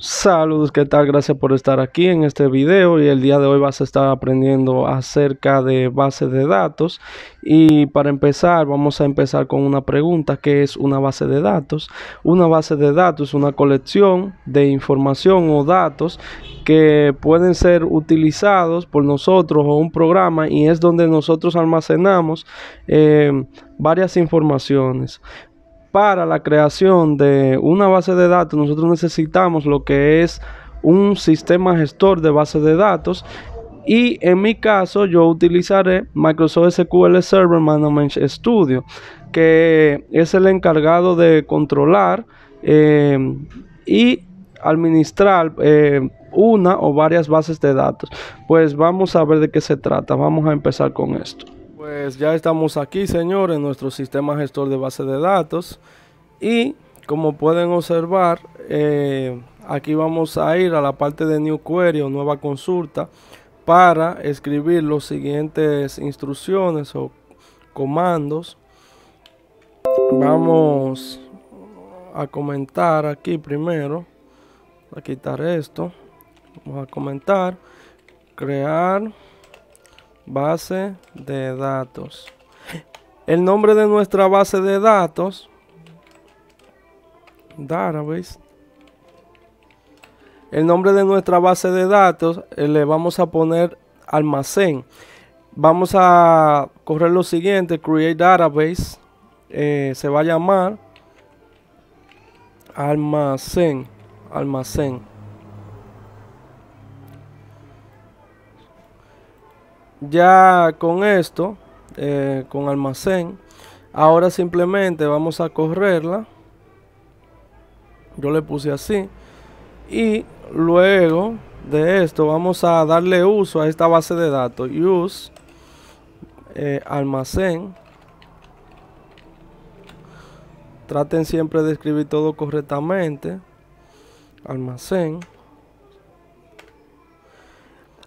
Saludos, ¿qué tal? Gracias por estar aquí en este video y el día de hoy vas a estar aprendiendo acerca de bases de datos y para empezar vamos a empezar con una pregunta que es una base de datos? Una base de datos es una colección de información o datos que pueden ser utilizados por nosotros o un programa y es donde nosotros almacenamos eh, varias informaciones para la creación de una base de datos nosotros necesitamos lo que es un sistema gestor de base de datos y en mi caso yo utilizaré Microsoft SQL Server Management Studio que es el encargado de controlar eh, y administrar eh, una o varias bases de datos pues vamos a ver de qué se trata vamos a empezar con esto pues ya estamos aquí, señores, en nuestro sistema gestor de base de datos. Y como pueden observar, eh, aquí vamos a ir a la parte de New Query o nueva consulta para escribir los siguientes instrucciones o comandos. Vamos a comentar aquí primero. a quitar esto. Vamos a comentar. Crear. Base de datos. El nombre de nuestra base de datos. Database. El nombre de nuestra base de datos eh, le vamos a poner almacén. Vamos a correr lo siguiente. Create database. Eh, se va a llamar almacén. Almacén. ya con esto, eh, con almacén, ahora simplemente vamos a correrla. Yo le puse así. Y luego de esto vamos a darle uso a esta base de datos. Use eh, almacén. Traten siempre de escribir todo correctamente. Almacén.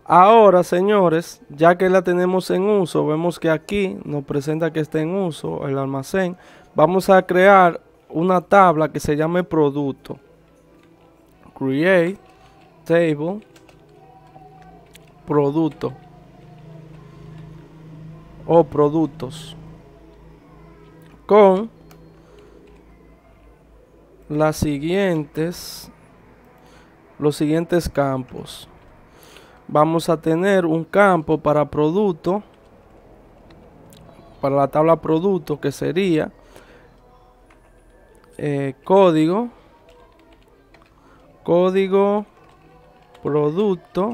Ahora, señores, ya que la tenemos en uso, vemos que aquí nos presenta que está en uso el almacén. Vamos a crear una tabla que se llame producto. Create table producto o productos con las siguientes los siguientes campos vamos a tener un campo para producto para la tabla producto que sería eh, código código producto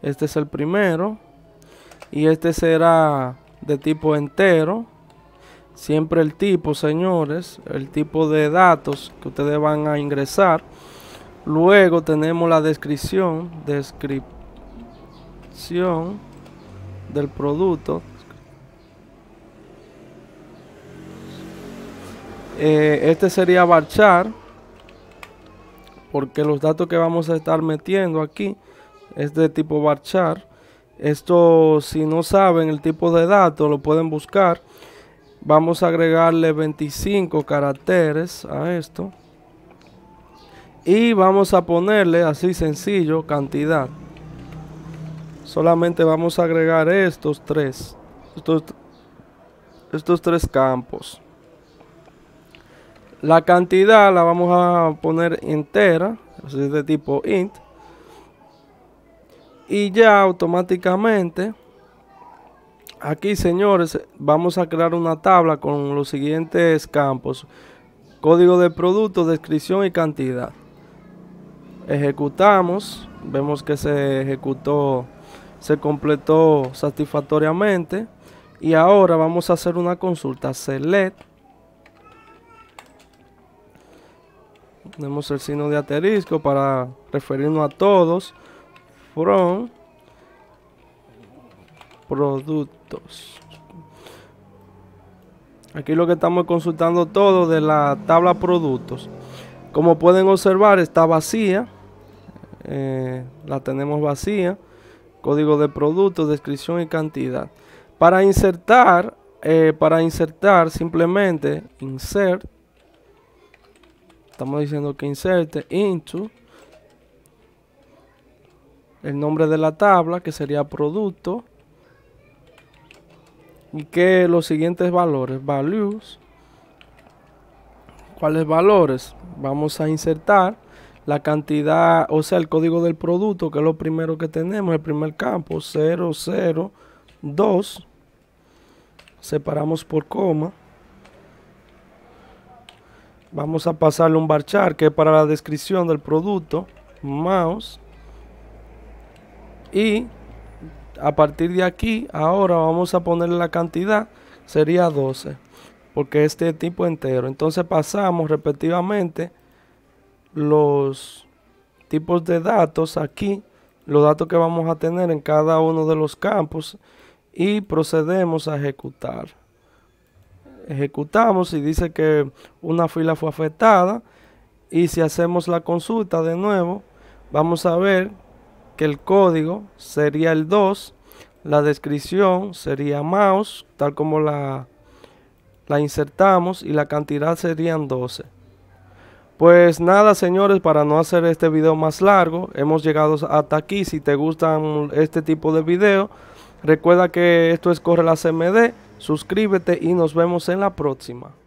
este es el primero y este será de tipo entero siempre el tipo señores el tipo de datos que ustedes van a ingresar Luego tenemos la descripción, descripción del producto. Eh, este sería Barchar, porque los datos que vamos a estar metiendo aquí es de tipo Barchar. Esto, si no saben el tipo de datos, lo pueden buscar. Vamos a agregarle 25 caracteres a esto y vamos a ponerle así sencillo cantidad solamente vamos a agregar estos tres estos, tres campos la cantidad la vamos a poner entera así de tipo int y ya automáticamente aquí señores vamos a crear una tabla con los siguientes campos código de producto descripción y cantidad ejecutamos, vemos que se ejecutó, se completó satisfactoriamente y ahora vamos a hacer una consulta select tenemos el signo de asterisco para referirnos a todos from productos aquí lo que estamos consultando todo de la tabla productos como pueden observar está vacía eh, la tenemos vacía. Código de producto, descripción y cantidad. Para insertar, eh, para insertar simplemente insert. Estamos diciendo que inserte into el nombre de la tabla que sería producto y que los siguientes valores values cuáles valores vamos a insertar la cantidad, o sea, el código del producto, que es lo primero que tenemos, el primer campo, 002. Separamos por coma. Vamos a pasarle un barchar, que es para la descripción del producto, mouse. Y a partir de aquí, ahora vamos a ponerle la cantidad, sería 12, porque este tipo entero. Entonces pasamos respectivamente los tipos de datos aquí, los datos que vamos a tener en cada uno de los campos y procedemos a ejecutar. Ejecutamos y dice que una fila fue afectada y si hacemos la consulta de nuevo, vamos a ver que el código sería el 2, la descripción sería mouse, tal como la, la insertamos y la cantidad serían 12. Pues nada señores, para no hacer este video más largo, hemos llegado hasta aquí. Si te gustan este tipo de videos, recuerda que esto es Corre la CMD, suscríbete y nos vemos en la próxima.